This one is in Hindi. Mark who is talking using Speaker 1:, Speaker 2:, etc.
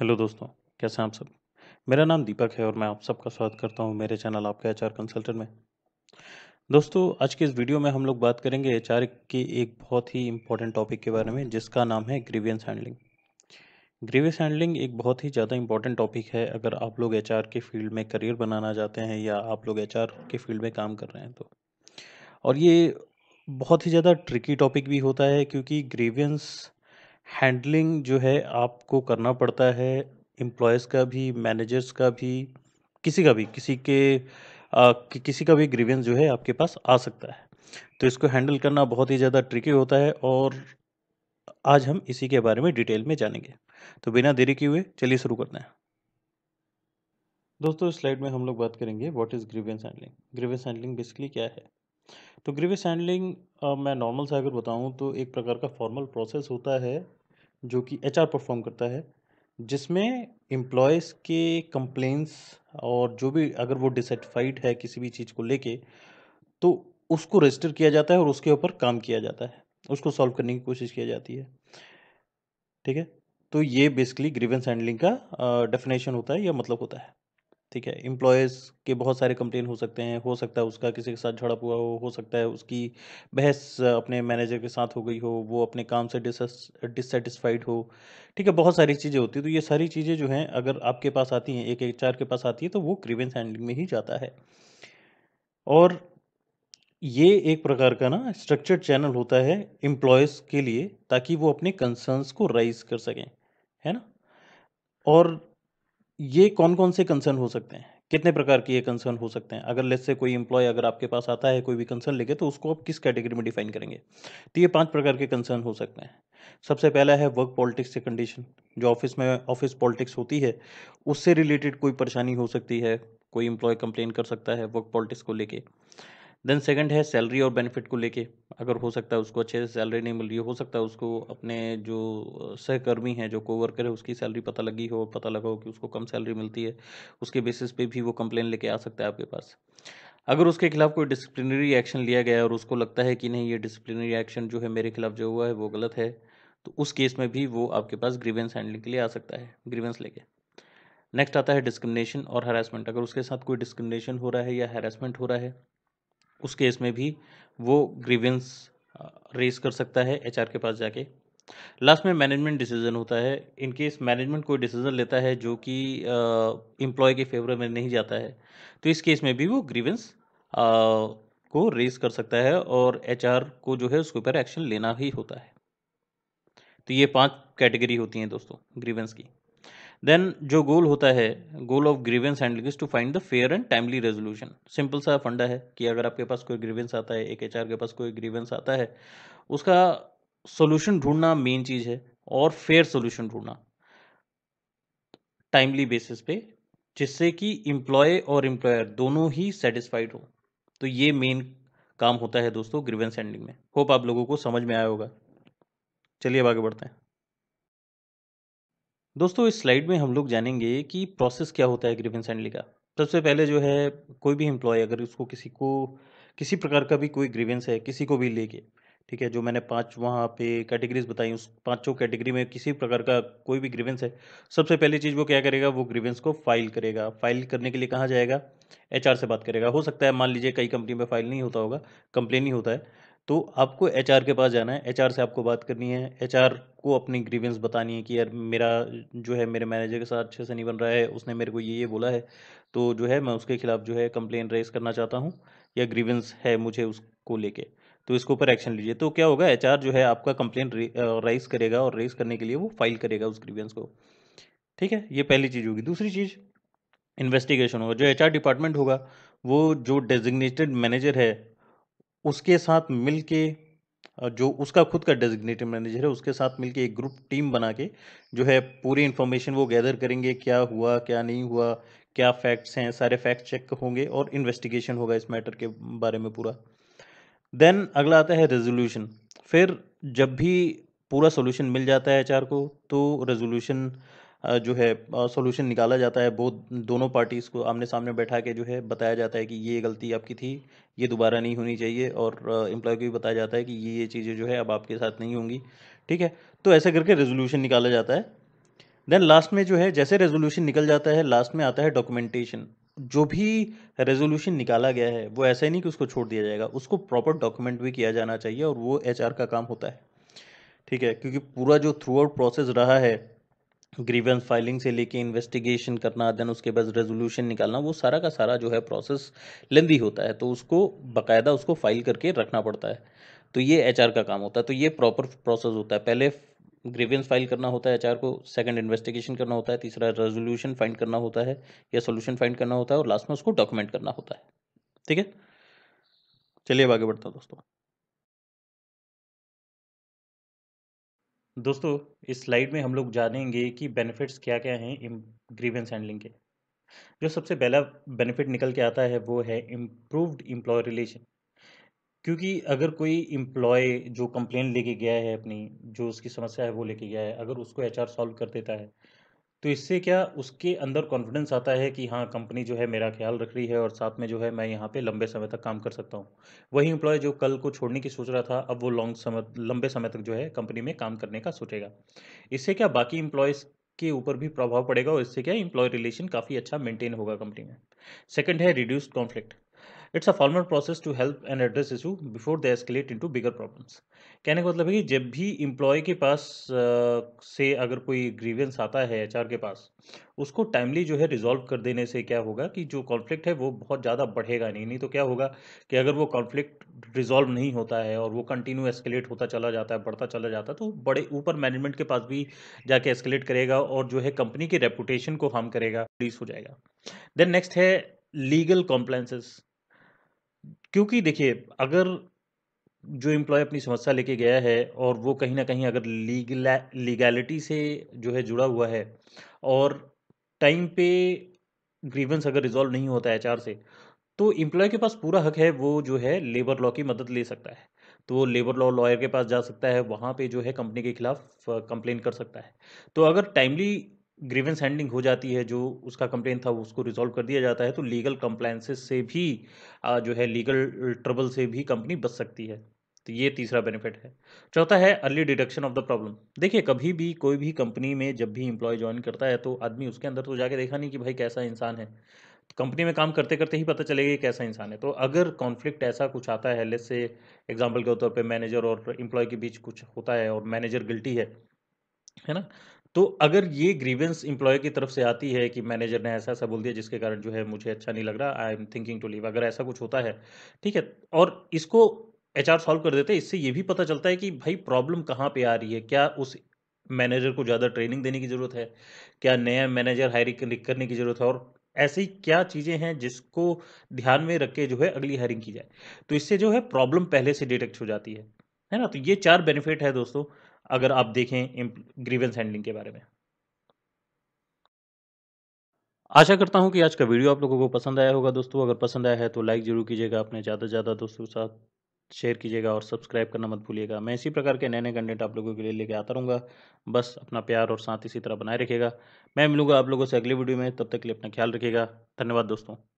Speaker 1: हेलो दोस्तों कैसे हैं आप सब मेरा नाम दीपक है और मैं आप सबका स्वागत करता हूं मेरे चैनल आपके एच कंसल्टेंट में दोस्तों आज के इस वीडियो में हम लोग बात करेंगे एच के एक बहुत ही इंपॉर्टेंट टॉपिक के बारे में जिसका नाम है ग्रीवियंस हैंडलिंग ग्रीवियंस हैंडलिंग एक बहुत ही ज़्यादा इंपॉर्टेंट टॉपिक है अगर आप लोग एच के फील्ड में करियर बनाना चाहते हैं या आप लोग एच के फील्ड में काम कर रहे हैं तो और ये बहुत ही ज़्यादा ट्रिकी टॉपिक भी होता है क्योंकि ग्रीवियंस हैंडलिंग जो है आपको करना पड़ता है एम्प्लॉयज़ का भी मैनेजर्स का भी किसी का भी किसी के आ, कि, किसी का भी ग्रीवेंस जो है आपके पास आ सकता है तो इसको हैंडल करना बहुत ही ज़्यादा ट्रिकी होता है और आज हम इसी के बारे में डिटेल में जानेंगे तो बिना देरी किए हुए चलिए शुरू करते हैं दोस्तों इस स्लाइड में हम लोग बात करेंगे what is grievance handling grievance handling basically क्या है तो ग्रीविस हैंडलिंग मैं नॉर्मल से अगर बताऊँ तो एक प्रकार का फॉर्मल प्रोसेस होता है जो कि एच परफॉर्म करता है जिसमें एम्प्लॉयज़ के कंप्लेंस और जो भी अगर वो डिसटिस्फाइड है किसी भी चीज़ को लेके तो उसको रजिस्टर किया जाता है और उसके ऊपर काम किया जाता है उसको सॉल्व करने की कोशिश की जाती है ठीक है तो ये बेसिकली ग्रीवेंस हैंडलिंग का डेफिनेशन होता है या मतलब होता है ठीक है एम्प्लॉयज़ के बहुत सारे कंप्लेन हो सकते हैं हो सकता है उसका किसी के साथ झड़प हुआ हो हो सकता है उसकी बहस अपने मैनेजर के साथ हो गई हो वो अपने काम से डिससेटिस्फाइड हो ठीक है बहुत सारी चीज़ें होती है तो ये सारी चीज़ें जो हैं अगर आपके पास आती हैं एक एच के पास आती है तो वो क्रीवेंस हैंडलिंग में ही जाता है और ये एक प्रकार का ना स्ट्रक्चर्ड चैनल होता है एम्प्लॉयज़ के लिए ताकि वो अपने कंसर्न्स को राइज कर सकें है ना और ये कौन कौन से कंसर्न हो सकते हैं कितने प्रकार के ये कंसर्न हो सकते हैं अगर लेट्स से कोई इंप्लॉय अगर आपके पास आता है कोई भी कंसर्न लेके तो उसको आप किस कैटेगरी में डिफाइन करेंगे तो ये पांच प्रकार के कंसर्न हो सकते हैं सबसे पहला है वर्क पॉलिटिक्स से कंडीशन जो ऑफिस में ऑफिस पॉलिटिक्स होती है उससे रिलेटेड कोई परेशानी हो सकती है कोई इंप्लॉय कंप्लेन कर सकता है वर्क पॉलिटिक्स को लेके देन सेकेंड है सैलरी और बेनिफिट को लेके अगर हो सकता है उसको अच्छे से सैलरी नहीं मिल रही हो सकता है उसको अपने जो सहकर्मी हैं जो कोवर्कर है उसकी सैलरी पता लगी हो पता लगा हो कि उसको कम सैलरी मिलती है उसके बेसिस पे भी वो कंप्लेन लेके आ सकता है आपके पास अगर उसके खिलाफ कोई डिसिप्लिनरी एक्शन लिया गया और उसको लगता है कि नहीं ये डिसिप्लिनरी एक्शन जो है मेरे खिलाफ जो हुआ है वो गलत है तो उस केस में भी वो आपके पास ग्रीवेंस हैंडलिंग के लिए आ सकता है ग्रीवेंस लेके नेक्स्ट आता है डिस्क्रिमिनेशन और हरासमेंट अगर उसके साथ कोई डिस्क्रिमिनेशन हो रहा है या हरासमेंट हो रहा है उस केस में भी वो ग्रीवेंस रेस कर सकता है एचआर के पास जाके लास्ट में मैनेजमेंट डिसीजन होता है इन केस मैनेजमेंट कोई डिसीजन लेता है जो कि एम्प्लॉय के फेवर में नहीं जाता है तो इस केस में भी वो ग्रीवेंस को रेस कर सकता है और एचआर को जो है उसके ऊपर एक्शन लेना ही होता है तो ये पांच कैटेगरी होती हैं दोस्तों ग्रीवेंस की देन जो गोल होता है goal of grievance handling is to find the fair and timely resolution simple सा फंडा है कि अगर आपके पास कोई ग्रीवेंस आता है एक एच के पास कोई ग्रीवेंस आता है उसका सोल्यूशन ढूंढना मेन चीज़ है और फेयर सोल्यूशन ढूंढना टाइमली बेसिस पे जिससे कि इम्प्लॉय और इम्प्लॉयर दोनों ही सेटिस्फाइड हो तो ये मेन काम होता है दोस्तों ग्रीवेंस हैंडलिंग में होप आप लोगों को समझ में आया होगा चलिए अब आगे बढ़ते हैं दोस्तों इस स्लाइड में हम लोग जानेंगे कि प्रोसेस क्या होता है ग्रीवेंस हैंडलिंग का सबसे पहले जो है कोई भी एम्प्लॉय अगर उसको किसी को किसी प्रकार का भी कोई ग्रीवेंस है किसी को भी लेके ठीक है जो मैंने पांच वहाँ पे कैटेगरीज बताई उस पांचों कैटेगरी में किसी प्रकार का कोई भी ग्रीवेंस है सबसे पहली चीज़ वो क्या करेगा वो ग्रीवेंस को फाइल करेगा फाइल करने के लिए कहाँ जाएगा एच से बात करेगा हो सकता है मान लीजिए कई कंपनी में फाइल नहीं होता होगा कंप्लेन ही होता है तो आपको एच के पास जाना है एच से आपको बात करनी है एच को अपनी ग्रीवेंस बतानी है कि यार मेरा जो है मेरे मैनेजर के साथ अच्छे से नहीं बन रहा है उसने मेरे को ये ये बोला है तो जो है मैं उसके खिलाफ जो है कंप्लेन रेज करना चाहता हूँ या ग्रीवेंस है मुझे उसको लेके तो इसके ऊपर एक्शन लीजिए तो क्या होगा एचआर जो है आपका कंप्लेन राइज करेगा और रेज करने के लिए वो फाइल करेगा उस ग्रीवेंस को ठीक है ये पहली चीज़ होगी दूसरी चीज़ इन्वेस्टिगेशन होगा जो एचआर डिपार्टमेंट होगा वो जो डेजिग्नेटेड मैनेजर है उसके साथ मिल के जो उसका खुद का डेजिग्नेटेड मैनेजर है उसके साथ मिलके एक ग्रुप टीम बना के जो है पूरी इन्फॉर्मेशन वो गैदर करेंगे क्या हुआ क्या नहीं हुआ क्या फैक्ट्स हैं सारे फैक्ट चेक होंगे और इन्वेस्टिगेशन होगा इस मैटर के बारे में पूरा देन अगला आता है रेजोल्यूशन फिर जब भी पूरा सोल्यूशन मिल जाता है एच को तो रेजोल्यूशन जो है सॉल्यूशन निकाला जाता है बहुत दोनों पार्टीज़ को आमने सामने बैठा के जो है बताया जाता है कि ये गलती आपकी थी ये दोबारा नहीं होनी चाहिए और एम्प्लॉय को भी बताया जाता है कि ये ये चीज़ें जो है अब आपके साथ नहीं होंगी ठीक है तो ऐसा करके रेजोल्यूशन निकाला जाता है देन लास्ट में जो है जैसे रेजोल्यूशन निकल जाता है लास्ट में आता है डॉक्यूमेंटेशन जो भी रेजोल्यूशन निकाला गया है वो ऐसा ही नहीं कि उसको छोड़ दिया जाएगा उसको प्रॉपर डॉक्यूमेंट भी किया जाना चाहिए और वो एच का काम होता है ठीक है क्योंकि पूरा जो थ्रू आउट प्रोसेस रहा है ग्रीवेंस फाइलिंग से लेके इन्वेस्टिगेशन करना देन उसके बाद रेजोल्यूशन निकालना वो सारा का सारा जो है प्रोसेस लेंदी होता है तो उसको बाकायदा उसको फाइल करके रखना पड़ता है तो ये एच का काम होता है तो ये प्रॉपर प्रोसेस होता है पहले ग्रीवेंस फाइल करना होता है आर को सेकंड इन्वेस्टिगेशन करना होता है तीसरा रेजोल्यूशन फाइंड करना होता है या सोल्यूशन फाइंड करना होता है और लास्ट में उसको डॉक्यूमेंट करना होता है ठीक है चलिए अब आगे बढ़ता हूँ दोस्तों दोस्तों इस स्लाइड में हम लोग जानेंगे कि बेनिफिट्स क्या क्या हैं ग्रीवेंस हैंडलिंग के जो सबसे पहला बेनिफिट निकल के आता है वो है इम्प्रूव्ड इम्प्लॉय रिलेशन क्योंकि अगर कोई इम्प्लॉय जो कंप्लेन लेके गया है अपनी जो उसकी समस्या है वो लेके गया है अगर उसको एच सॉल्व कर देता है तो इससे क्या उसके अंदर कॉन्फिडेंस आता है कि हाँ कंपनी जो है मेरा ख्याल रख रही है और साथ में जो है मैं यहाँ पे लंबे समय तक काम कर सकता हूँ वही एम्प्लॉय जो कल को छोड़ने की सोच रहा था अब वो लॉन्ग समय लंबे समय तक जो है कंपनी में काम करने का सोचेगा इससे क्या बाकी इम्प्लॉयज़ के ऊपर भी प्रभाव पड़ेगा और इससे क्या इम्प्लॉय रिलेशन काफ़ी अच्छा मेंटेन होगा कंपनी में सेकंड है reduced conflict it's a formal process to help and address issue before the escalate into bigger problems कहने का मतलब है कि जब भी इम्प्लॉय के पास uh, से अगर कोई ग्रीवेंस आता है एच के पास उसको टाइमली जो है रिजॉल्व कर देने से क्या होगा कि जो कॉन्फ्लिक्ट है वो बहुत ज़्यादा बढ़ेगा नहीं नहीं तो क्या होगा कि अगर वो कॉन्फ्लिक्ट रिजॉल्व नहीं होता है और वो कंटिन्यू एस्केलेट होता चला जाता है बढ़ता चला जाता है तो बड़े ऊपर मैनेजमेंट के पास भी जाके एस्केलेट करेगा और जो है कंपनी की रेपुटेशन को हार्म करेगा रिलीज हो जाएगा देन नेक्स्ट है लीगल कॉम्प्लेंसेस क्योंकि देखिए अगर जो एम्प्लॉय अपनी समस्या लेके गया है और वो कहीं ना कहीं अगर लीगला लीगैलिटी से जो है जुड़ा हुआ है और टाइम पे ग्रीवेंस अगर रिजॉल्व नहीं होता है एचआर से तो एम्प्लॉय के पास पूरा हक है वो जो है लेबर लॉ की मदद ले सकता है तो वो लेबर लॉ लॉयर के पास जा सकता है वहाँ पे जो है कंपनी के खिलाफ कंप्लेन कर सकता है तो अगर टाइमली ग्रीवेंस हैंडलिंग हो जाती है जो उसका कंप्लेन था उसको रिजॉल्व कर दिया जाता है तो लीगल कंप्लाइंसेस से भी जो है लीगल ट्रबल से भी कंपनी बच सकती है तो ये तीसरा बेनिफिट है चौथा है early deduction of the problem देखिए कभी भी कोई भी कंपनी में जब भी इंप्लॉय ज्वाइन करता है तो आदमी उसके अंदर तो जाके देखा नहीं कि भाई कैसा इंसान है कंपनी में काम करते करते ही पता चलेगा कि कैसा इंसान है तो अगर कॉन्फ्लिक्ट ऐसा कुछ आता है लेट्स से एग्जाम्पल के तौर पर मैनेजर और एम्प्लॉय के बीच कुछ होता है और मैनेजर गिल्टी है है ना तो अगर ये ग्रीवेंस इंप्लॉय की तरफ से आती है कि मैनेजर ने ऐसा ऐसा बोल दिया जिसके कारण जो है मुझे अच्छा नहीं लग रहा I am thinking to leave अगर ऐसा कुछ होता है ठीक है और इसको एच आर सॉल्व कर देते हैं इससे ये भी पता चलता है कि भाई प्रॉब्लम कहाँ पे आ रही है क्या उस मैनेजर को ज़्यादा ट्रेनिंग देने की ज़रूरत है क्या नया मैनेजर हायरिंग करने की ज़रूरत है और ऐसी क्या चीज़ें हैं जिसको ध्यान में रख के जो है अगली हायरिंग की जाए तो इससे जो है प्रॉब्लम पहले से डिटेक्ट हो जाती है है ना तो ये चार बेनिफिट है दोस्तों अगर आप देखें ग्रीवेंस हैंडलिंग के बारे में आशा करता हूं कि आज का वीडियो आप लोगों को पसंद आया होगा दोस्तों अगर पसंद आया है तो लाइक जरूर कीजिएगा अपने ज़्यादा से ज़्यादा दोस्तों के साथ शेयर कीजिएगा और सब्सक्राइब करना मत भूलिएगा मैं इसी प्रकार के नए नए कंटेंट आप लोगों के लिए लेके आता रहूँगा बस अपना प्यार और साथ इसी तरह बनाए रखिएगा मैं मिलूंगा आप लोगों से अगले वीडियो में तब तक के लिए अपना ख्याल रखिएगा धन्यवाद दोस्तों